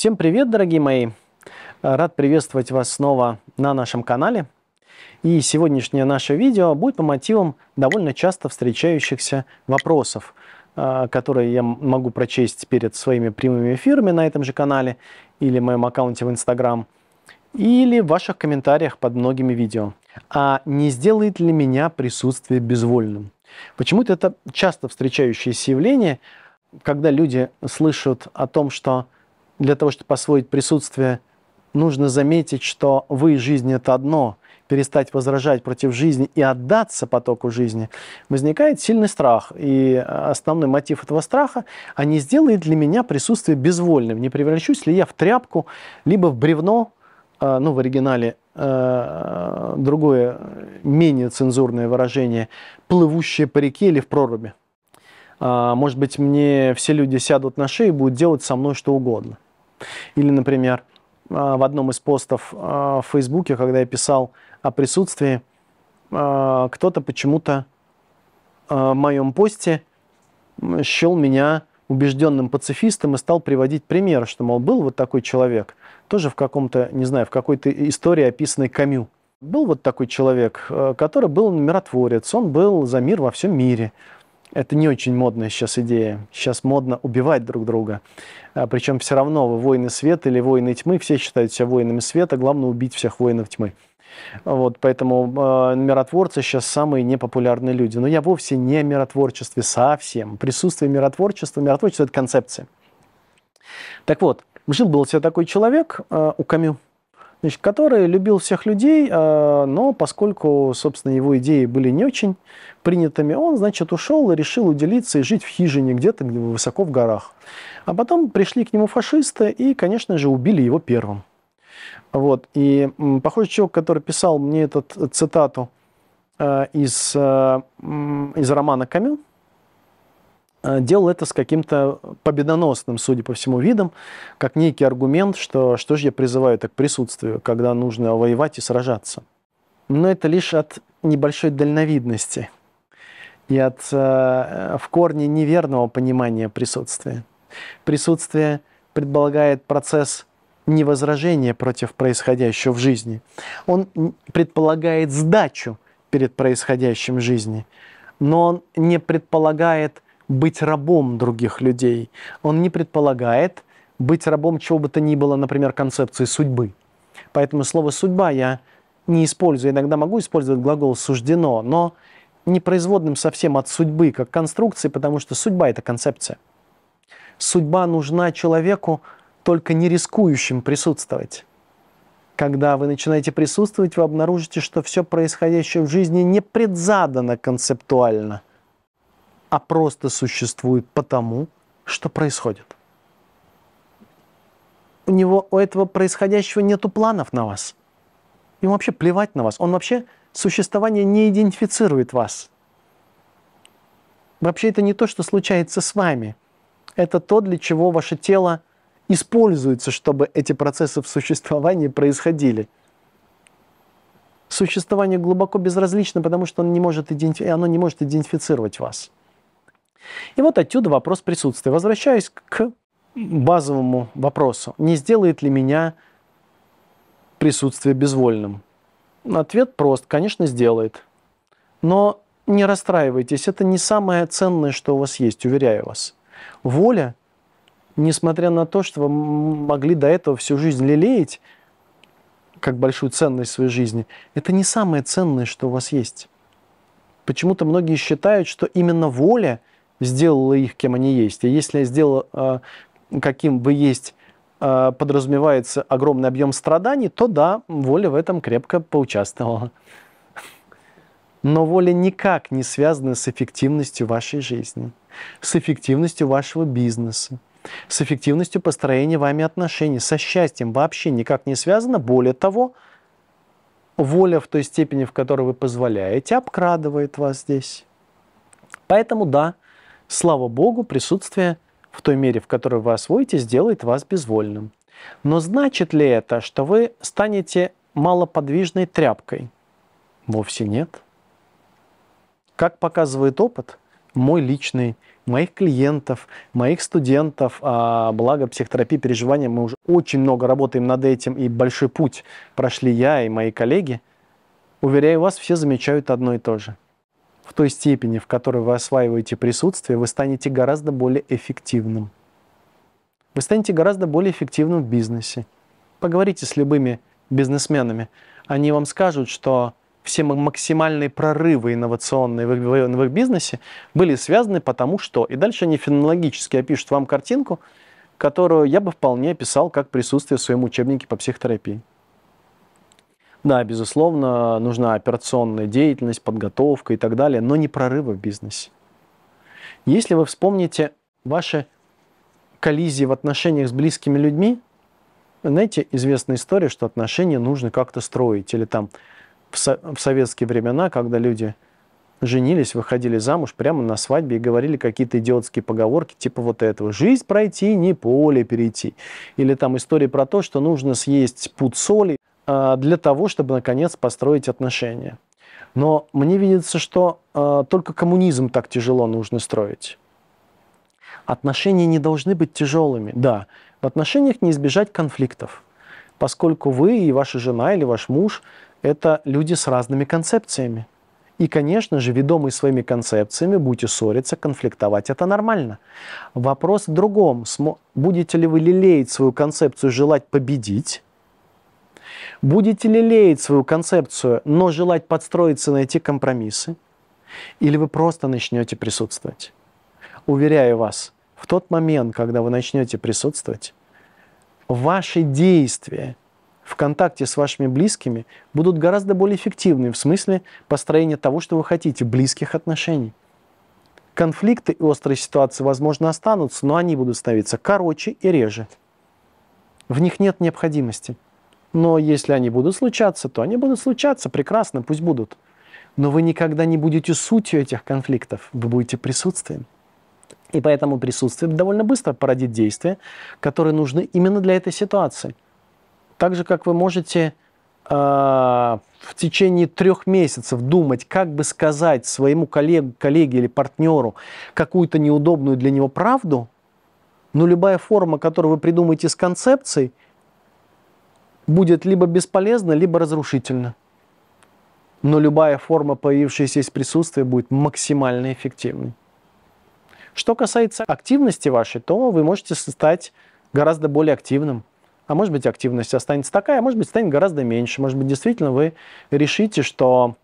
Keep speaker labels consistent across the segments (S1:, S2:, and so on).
S1: Всем привет, дорогие мои! Э, рад приветствовать вас снова на нашем канале. И сегодняшнее наше видео будет по мотивам довольно часто встречающихся вопросов, э, которые я могу прочесть перед своими прямыми эфирами на этом же канале или в моем аккаунте в Instagram или в ваших комментариях под многими видео. А не сделает ли меня присутствие безвольным? Почему-то это часто встречающееся явление, когда люди слышат о том, что для того, чтобы освоить присутствие, нужно заметить, что вы и жизнь – это одно, перестать возражать против жизни и отдаться потоку жизни, возникает сильный страх. И э, основной мотив этого страха – а не сделает ли меня присутствие безвольным, не превращусь ли я в тряпку, либо в бревно, э, ну, в оригинале э, другое, менее цензурное выражение, плывущее по реке или в проруби. Может быть, мне все люди сядут на шею и будут делать со мной что угодно – или, например, а, в одном из постов а, в Фейсбуке, когда я писал о присутствии, а, кто-то почему-то в моем посте счел меня убежденным пацифистом и стал приводить пример, что, мол, был вот такой человек, тоже в каком-то, не знаю, в какой-то истории, описанной Камю. Был вот такой человек, который был миротворец, он был за мир во всем мире – это не очень модная сейчас идея. Сейчас модно убивать друг друга. А, причем все равно вы воины света или воины тьмы, все считают себя воинами света, главное убить всех воинов тьмы. Вот, поэтому э, миротворцы сейчас самые непопулярные люди. Но я вовсе не о миротворчестве совсем. Присутствие миротворчества, миротворчество – это концепция. Так вот, жил был себе такой человек э, у Камю, значит, который любил всех людей, а, но поскольку, собственно, его идеи были не очень принятыми, он, значит, ушел и решил уделиться и жить в хижине где-то высоко в горах. А потом пришли к нему фашисты и, конечно же, убили его первым. Вот. И, похоже, человек, который писал мне эту э, цитату э, из, э, из романа «Камю», Э, делал это с каким-то победоносным, судя по всему, видом, как некий аргумент, что что же я призываю так к присутствию, когда нужно воевать и сражаться. Но это лишь от небольшой дальновидности и от э, в корне неверного понимания присутствия. Присутствие предполагает процесс невозражения против происходящего в жизни. Он предполагает сдачу перед происходящим в жизни, но он не предполагает – быть рабом других людей. Он не предполагает быть рабом чего бы то ни было, например, концепции судьбы. Поэтому слово «судьба» я не использую. Иногда могу использовать глагол «суждено», но не производным совсем от судьбы как конструкции, потому что судьба – это концепция. Судьба нужна человеку, только не рискующим присутствовать. Когда вы начинаете присутствовать, вы обнаружите, что все происходящее в жизни не предзадано концептуально – а просто существует потому, что происходит. У него, у этого происходящего нету планов на вас. Ему вообще плевать на вас. Он вообще существование не идентифицирует вас. Вообще это не то, что случается с вами. Это то, для чего ваше тело используется, чтобы эти процессы в существовании происходили. Существование глубоко безразлично, потому что он не может идентиф... оно не может идентифицировать вас. И вот отсюда вопрос присутствия. Возвращаясь к базовому вопросу, не сделает ли меня присутствие безвольным? Ответ прост, конечно, сделает. Но не расстраивайтесь, это не самое ценное, что у вас есть, уверяю вас. Воля, несмотря на то, что вы могли до этого всю жизнь лелеять, как большую ценность своей жизни, это не самое ценное, что у вас есть. Почему-то многие считают, что именно воля сделала их, кем они есть. И если я сделала, каким вы есть, а, подразумевается огромный объем страданий, то да, воля в этом крепко поучаствовала. Но воля никак не связана с эффективностью вашей жизни, с эффективностью вашего бизнеса, с эффективностью построения вами отношений, со счастьем вообще никак не связана. Более того, воля в той степени, в которой вы позволяете, обкрадывает вас здесь. Поэтому да, Слава Богу, присутствие в той мере, в которой вы освоите, сделает вас безвольным. Но значит ли это, что вы станете малоподвижной тряпкой? Вовсе нет. Как показывает опыт, мой личный, моих клиентов, моих студентов, а благо психотерапии переживания, мы уже очень много работаем над этим, и большой путь прошли я и мои коллеги, уверяю вас, все замечают одно и то же – в той степени, в которой вы осваиваете присутствие, вы станете гораздо более эффективным. Вы станете гораздо более эффективным в бизнесе. Поговорите с любыми бизнесменами. Они вам скажут, что все максимальные прорывы инновационные в, в, в их бизнесе были связаны потому что. И дальше они фенологически опишут вам картинку, которую я бы вполне описал как присутствие в своем учебнике по психотерапии. Да, безусловно, нужна операционная деятельность, подготовка и так далее, но не прорывы в бизнесе. Если вы вспомните ваши коллизии в отношениях с близкими людьми, знаете, известная история, что отношения нужно как-то строить. Или там в, со- в советские времена, когда люди женились, выходили замуж прямо на свадьбе и говорили какие-то идиотские поговорки, типа вот этого «жизнь пройти, не поле перейти». Или там история про то, что нужно съесть пуд соли, Э, для того, чтобы, наконец, построить отношения. Но мне видится, что э, только коммунизм так тяжело нужно строить. Отношения не должны быть тяжелыми. Да, в отношениях не избежать конфликтов, поскольку вы и ваша жена или ваш муж – это люди с разными концепциями. И, конечно же, ведомые своими концепциями, будете ссориться, конфликтовать, это нормально. Вопрос в другом. Будете ли вы лелеять свою концепцию, желать победить, Будете ли леять свою концепцию, но желать подстроиться, найти компромиссы? Или вы просто начнете присутствовать? Уверяю вас, в тот момент, когда вы начнете присутствовать, ваши действия в контакте с вашими близкими будут гораздо более эффективны в смысле построения того, что вы хотите, близких отношений. Конфликты и острые ситуации, возможно, останутся, но они будут становиться короче и реже. В них нет необходимости – но если они будут случаться, то они будут случаться, прекрасно, пусть будут. Но вы никогда не будете сутью этих конфликтов, вы будете присутствием. И поэтому присутствие довольно быстро породит действия, которые нужны именно для этой ситуации. Так же, как вы можете э, в течение трех месяцев думать, как бы сказать своему коллег, коллеге или партнеру какую-то неудобную для него правду, но любая форма, которую вы придумаете с концепцией – будет либо бесполезна, либо разрушительна. Но любая форма, появившаяся из присутствия, будет максимально эффективной. Что касается активности вашей, то вы можете стать гораздо более активным. А может быть, активность останется такая, а может быть, станет гораздо меньше. Может быть, действительно вы решите, что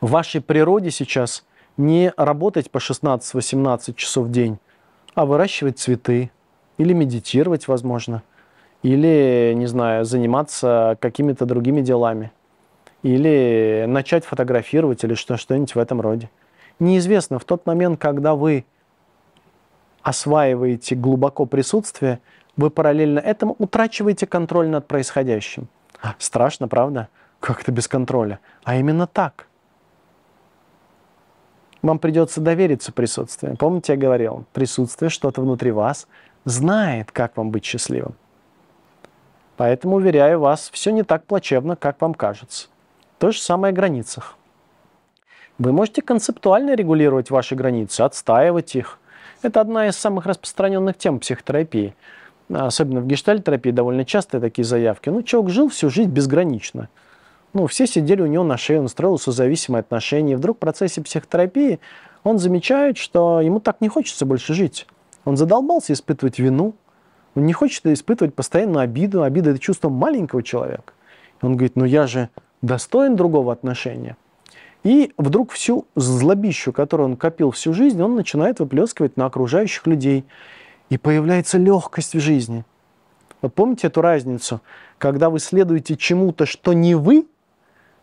S1: в вашей природе сейчас не работать по 16-18 часов в день, а выращивать цветы или медитировать, возможно – или, не знаю, заниматься какими-то другими делами, или начать фотографировать, или что- что-нибудь в этом роде. Неизвестно, в тот момент, когда вы осваиваете глубоко присутствие, вы параллельно этому утрачиваете контроль над происходящим. Страшно, правда? Как-то без контроля. А именно так. Вам придется довериться присутствию. Помните, я говорил, присутствие, что-то внутри вас, знает, как вам быть счастливым. Поэтому, уверяю вас, все не так плачевно, как вам кажется. То же самое о границах. Вы можете концептуально регулировать ваши границы, отстаивать их. Это одна из самых распространенных тем психотерапии. Особенно в гештальтерапии довольно часто такие заявки. Ну, человек жил всю жизнь безгранично. Ну, все сидели у него на шее, он строил созависимые отношения. И вдруг в процессе психотерапии он замечает, что ему так не хочется больше жить. Он задолбался испытывать вину, он ну, не хочет испытывать постоянную обиду. Обида – это чувство маленького человека. Он говорит, ну я же достоин другого отношения. И вдруг всю злобищу, которую он копил всю жизнь, он начинает выплескивать на окружающих людей. И появляется легкость в жизни. Вот помните эту разницу? Когда вы следуете чему-то, что не вы,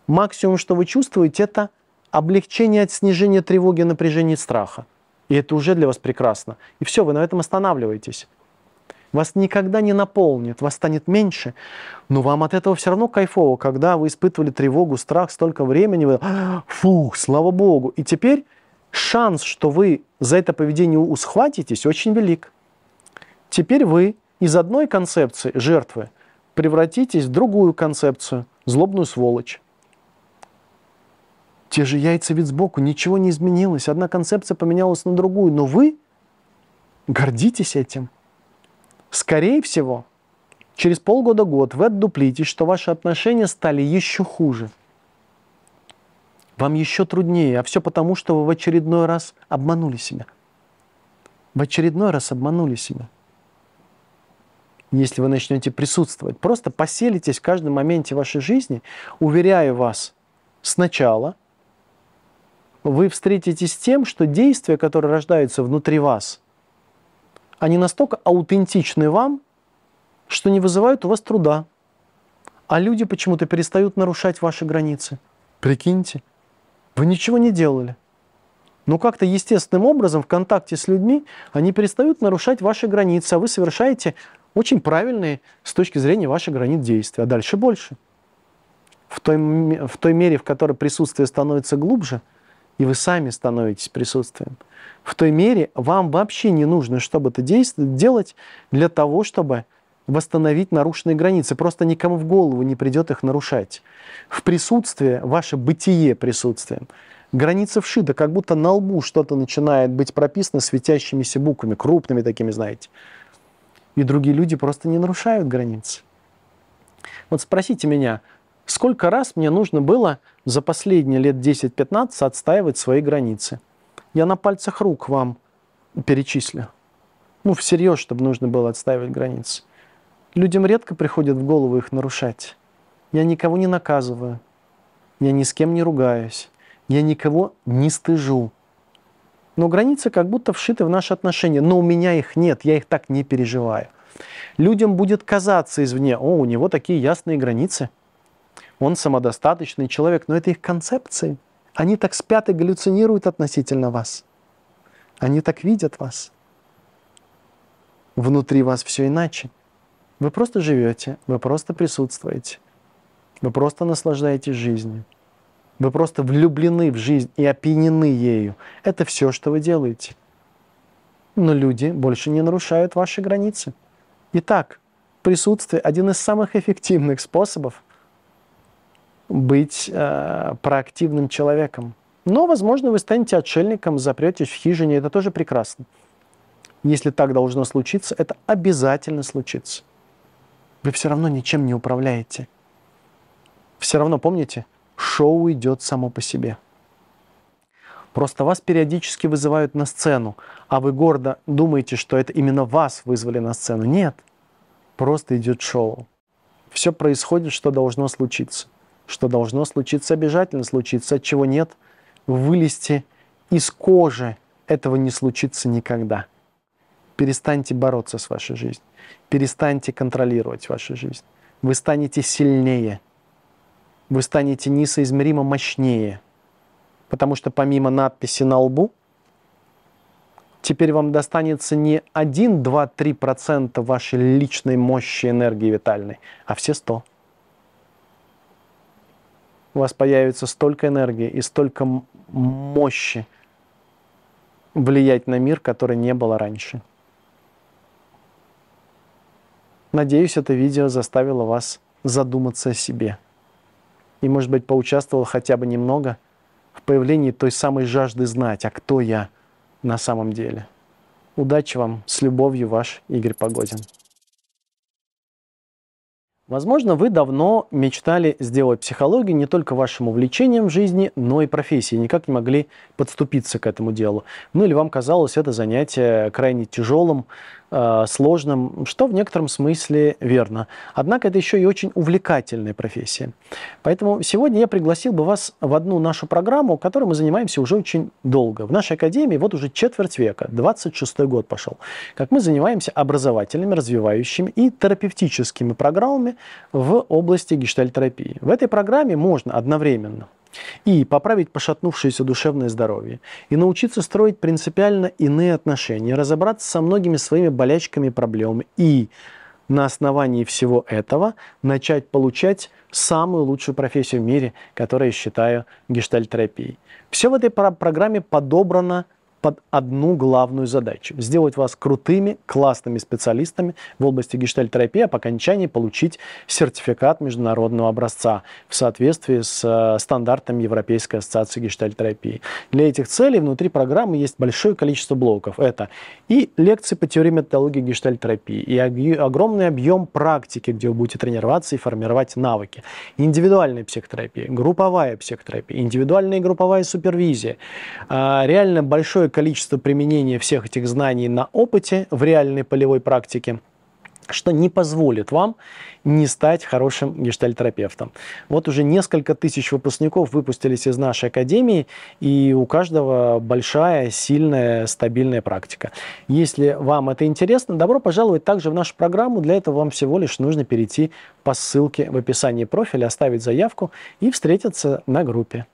S1: максимум, что вы чувствуете, это облегчение от снижения тревоги, напряжения и страха. И это уже для вас прекрасно. И все, вы на этом останавливаетесь вас никогда не наполнит, вас станет меньше, но вам от этого все равно кайфово, когда вы испытывали тревогу, страх столько времени, вы, фух, слава богу. И теперь шанс, что вы за это поведение усхватитесь, очень велик. Теперь вы из одной концепции жертвы превратитесь в другую концепцию, злобную сволочь. Те же яйца вид сбоку, ничего не изменилось. Одна концепция поменялась на другую, но вы гордитесь этим. Скорее всего, через полгода-год вы отдуплитесь, что ваши отношения стали еще хуже. Вам еще труднее, а все потому, что вы в очередной раз обманули себя. В очередной раз обманули себя. Если вы начнете присутствовать, просто поселитесь в каждом моменте вашей жизни, уверяю вас, сначала – вы встретитесь с тем, что действия, которые рождаются внутри вас, они настолько аутентичны вам, что не вызывают у вас труда. А люди почему-то перестают нарушать ваши границы. Прикиньте, вы ничего не делали. Но как-то естественным образом в контакте с людьми они перестают нарушать ваши границы, а вы совершаете очень правильные с точки зрения ваших границ действия, а дальше больше. В той, в той мере, в которой присутствие становится глубже – и вы сами становитесь присутствием. В той мере вам вообще не нужно, чтобы это делать для того, чтобы восстановить нарушенные границы. Просто никому в голову не придет их нарушать. В присутствии ваше бытие присутствием, Граница вшита, как будто на лбу что-то начинает быть прописано светящимися буквами, крупными такими, знаете. И другие люди просто не нарушают границы. Вот спросите меня, Сколько раз мне нужно было за последние лет 10-15 отстаивать свои границы? Я на пальцах рук вам перечислю. Ну, всерьез, чтобы нужно было отстаивать границы. Людям редко приходит в голову их нарушать. Я никого не наказываю. Я ни с кем не ругаюсь. Я никого не стыжу. Но границы как будто вшиты в наши отношения. Но у меня их нет, я их так не переживаю. Людям будет казаться извне, о, у него такие ясные границы – он самодостаточный человек, но это их концепции. Они так спят и галлюцинируют относительно вас. Они так видят вас. Внутри вас все иначе. Вы просто живете, вы просто присутствуете, вы просто наслаждаетесь жизнью, вы просто влюблены в жизнь и опьянены ею. Это все, что вы делаете. Но люди больше не нарушают ваши границы. Итак, присутствие – один из самых эффективных способов быть э, проактивным человеком. Но, возможно, вы станете отшельником, запретесь в хижине, это тоже прекрасно. Если так должно случиться, это обязательно случится. Вы все равно ничем не управляете. Все равно, помните, шоу идет само по себе. Просто вас периодически вызывают на сцену, а вы гордо думаете, что это именно вас вызвали на сцену. Нет, просто идет шоу. Все происходит, что должно случиться что должно случиться, обязательно случится, от чего нет, вылезти из кожи. Этого не случится никогда. Перестаньте бороться с вашей жизнью. Перестаньте контролировать вашу жизнь. Вы станете сильнее. Вы станете несоизмеримо мощнее. Потому что помимо надписи на лбу, теперь вам достанется не 1, 2, 3% вашей личной мощи энергии витальной, а все 100% у вас появится столько энергии и столько мощи влиять на мир, который не было раньше. Надеюсь, это видео заставило вас задуматься о себе. И, может быть, поучаствовал хотя бы немного в появлении той самой жажды знать, а кто я на самом деле. Удачи вам, с любовью, ваш Игорь Погодин. Возможно, вы давно мечтали сделать психологию не только вашим увлечением в жизни, но и профессией, никак не могли подступиться к этому делу. Ну или вам казалось это занятие крайне тяжелым, Э, сложным, что в некотором смысле верно. Однако это еще и очень увлекательная профессия. Поэтому сегодня я пригласил бы вас в одну нашу программу, которой мы занимаемся уже очень долго. В нашей академии вот уже четверть века, 26-й год пошел, как мы занимаемся образовательными, развивающими и терапевтическими программами в области гештальтерапии. В этой программе можно одновременно и поправить пошатнувшееся душевное здоровье, и научиться строить принципиально иные отношения, разобраться со многими своими болячками и проблемами, и на основании всего этого начать получать самую лучшую профессию в мире, которую я считаю гештальтерапией. Все в этой программе подобрано под одну главную задачу – сделать вас крутыми, классными специалистами в области гештальтерапии, а по окончании получить сертификат международного образца в соответствии с э, стандартами Европейской ассоциации гештальтерапии. Для этих целей внутри программы есть большое количество блоков. Это и лекции по теории методологии гештальтерапии, и огромный объем практики, где вы будете тренироваться и формировать навыки. Индивидуальная психотерапия, групповая психотерапия, индивидуальная и групповая супервизия. А, реально большое количество применения всех этих знаний на опыте в реальной полевой практике, что не позволит вам не стать хорошим гештальтерапевтом. Вот уже несколько тысяч выпускников выпустились из нашей академии, и у каждого большая, сильная, стабильная практика. Если вам это интересно, добро пожаловать также в нашу программу. Для этого вам всего лишь нужно перейти по ссылке в описании профиля, оставить заявку и встретиться на группе.